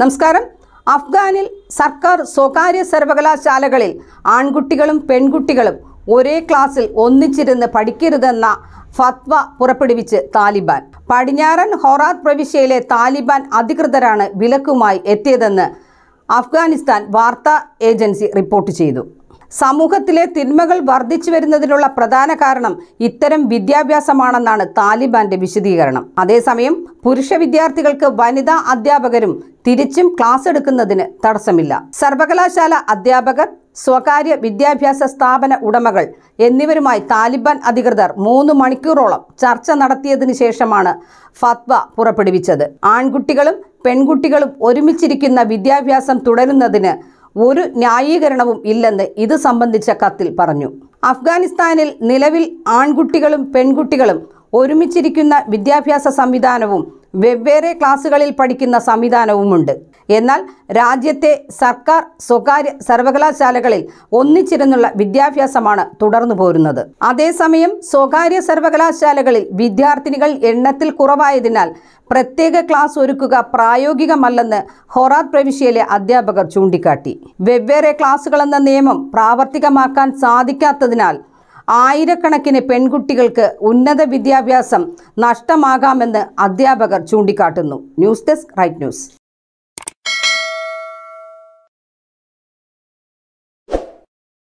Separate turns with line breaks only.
നമസ്കാരം അഫ്ഗാനിൽ സർക്കാർ സ്വകാര്യ സർവകലാശാലകളിൽ ആൺകുട്ടികളും പെൺകുട്ടികളും ഒരേ ക്ലാസ്സിൽ ഒന്നിച്ചിരുന്ന് പഠിക്കരുതെന്ന ഫത്വ പുറപ്പെടുവിച്ച് താലിബാൻ പടിഞ്ഞാറൻ ഹൊറാത്ത് പ്രവിശ്യയിലെ താലിബാൻ അധികൃതരാണ് വിലക്കുമായി എത്തിയതെന്ന് അഫ്ഗാനിസ്ഥാൻ വാർത്താ ഏജൻസി റിപ്പോർട്ട് ചെയ്തു സമൂഹത്തിലെ തിന്മകൾ വർദ്ധിച്ചു വരുന്നതിനുള്ള പ്രധാന കാരണം ഇത്തരം വിദ്യാഭ്യാസമാണെന്നാണ് താലിബാന്റെ വിശദീകരണം അതേസമയം പുരുഷ വിദ്യാർത്ഥികൾക്ക് വനിതാ അധ്യാപകരും തിരിച്ചും ക്ലാസ് എടുക്കുന്നതിന് തടസ്സമില്ല സർവകലാശാല അധ്യാപകർ സ്വകാര്യ വിദ്യാഭ്യാസ സ്ഥാപന ഉടമകൾ എന്നിവരുമായി താലിബാൻ അധികൃതർ മൂന്ന് മണിക്കൂറോളം ചർച്ച നടത്തിയതിനു ശേഷമാണ് ഫത്വ പുറപ്പെടുവിച്ചത് ആൺകുട്ടികളും പെൺകുട്ടികളും ഒരുമിച്ചിരിക്കുന്ന വിദ്യാഭ്യാസം തുടരുന്നതിന് ഒരു ന്യായീകരണവും ഇല്ലെന്ന് ഇത് സംബന്ധിച്ച കത്തിൽ പറഞ്ഞു അഫ്ഗാനിസ്ഥാനിൽ നിലവിൽ ആൺകുട്ടികളും പെൺകുട്ടികളും ഒരുമിച്ചിരിക്കുന്ന വിദ്യാഭ്യാസ സംവിധാനവും വെവ്വേറെ ക്ലാസുകളിൽ പഠിക്കുന്ന സംവിധാനവുമുണ്ട് എന്നാൽ രാജ്യത്തെ സർക്കാർ സ്വകാര്യ സർവകലാശാലകളിൽ ഒന്നിച്ചിരുന്നുള്ള വിദ്യാഭ്യാസമാണ് തുടർന്നു പോരുന്നത് അതേസമയം സ്വകാര്യ സർവകലാശാലകളിൽ വിദ്യാർത്ഥിനികൾ എണ്ണത്തിൽ കുറവായതിനാൽ പ്രത്യേക ക്ലാസ് ഒരുക്കുക പ്രായോഗികമല്ലെന്ന് ഹൊറാത്ത് പ്രവിശ്യയിലെ അധ്യാപകർ ചൂണ്ടിക്കാട്ടി വെവ്വേറെ ക്ലാസുകളെന്ന നിയമം പ്രാവർത്തികമാക്കാൻ സാധിക്കാത്തതിനാൽ ആയിരക്കണക്കിന് പെൺകുട്ടികൾക്ക് ഉന്നത വിദ്യാഭ്യാസം നഷ്ടമാകാമെന്ന് അധ്യാപകർ
ചൂണ്ടിക്കാട്ടുന്നു ന്യൂസ് ഡെസ്ക് റൈറ്റ് ന്യൂസ്